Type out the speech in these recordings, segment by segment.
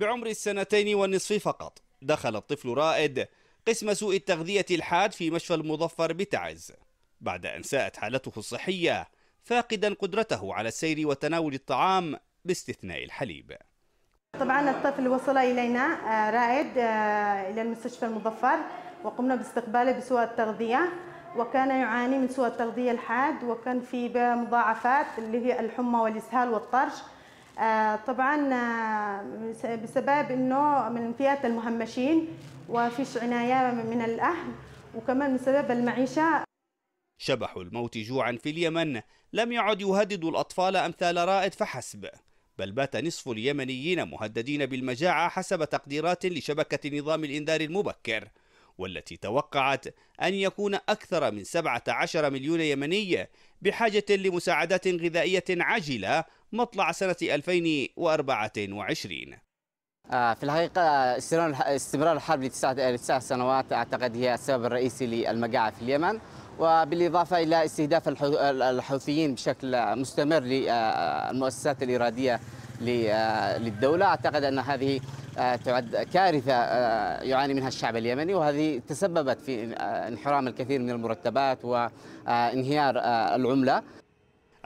بعمر السنتين والنصف فقط دخل الطفل رائد قسم سوء التغذية الحاد في مشفى المظفر بتعز بعد أن ساءت حالته الصحية فاقدا قدرته على السير وتناول الطعام باستثناء الحليب طبعا الطفل وصل إلينا آه، رائد آه، إلى المستشفى المظفر وقمنا باستقباله بسوء التغذية وكان يعاني من سوء التغذية الحاد وكان في مضاعفات اللي هي الحمى والإسهال والطرش آه، طبعا آه، بسبب انه من فئه المهمشين وفيش عنايه من الاهل وكمان بسبب المعيشه شبح الموت جوعا في اليمن لم يعد يهدد الاطفال امثال رائد فحسب بل بات نصف اليمنيين مهددين بالمجاعه حسب تقديرات لشبكه نظام الانذار المبكر والتي توقعت أن يكون أكثر من 17 مليون يمني بحاجة لمساعدات غذائية عاجلة مطلع سنة 2024 آه، في الحقيقة استمرار الحرب لتسع سنوات أعتقد هي السبب الرئيسي للمجاعة في اليمن وبالإضافة إلى استهداف الحوثيين بشكل مستمر للمؤسسات آه، الإرادية آه، للدولة أعتقد أن هذه تعد كارثة آه، يعاني منها الشعب اليمني وهذه تسببت في آه، انحرام الكثير من المرتبات وانهيار آه، العملة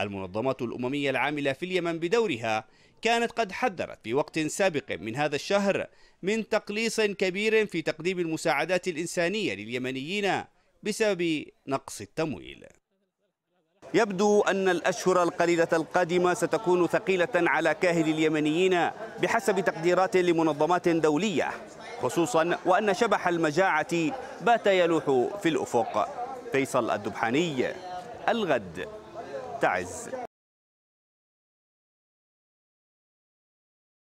المنظمة الأممية العاملة في اليمن بدورها كانت قد حذرت في وقت سابق من هذا الشهر من تقليص كبير في تقديم المساعدات الإنسانية لليمنيين بسبب نقص التمويل يبدو أن الأشهر القليلة القادمة ستكون ثقيلة على كاهل اليمنيين بحسب تقديرات لمنظمات دولية خصوصا وأن شبح المجاعة بات يلوح في الأفق فيصل الدبحاني الغد تعز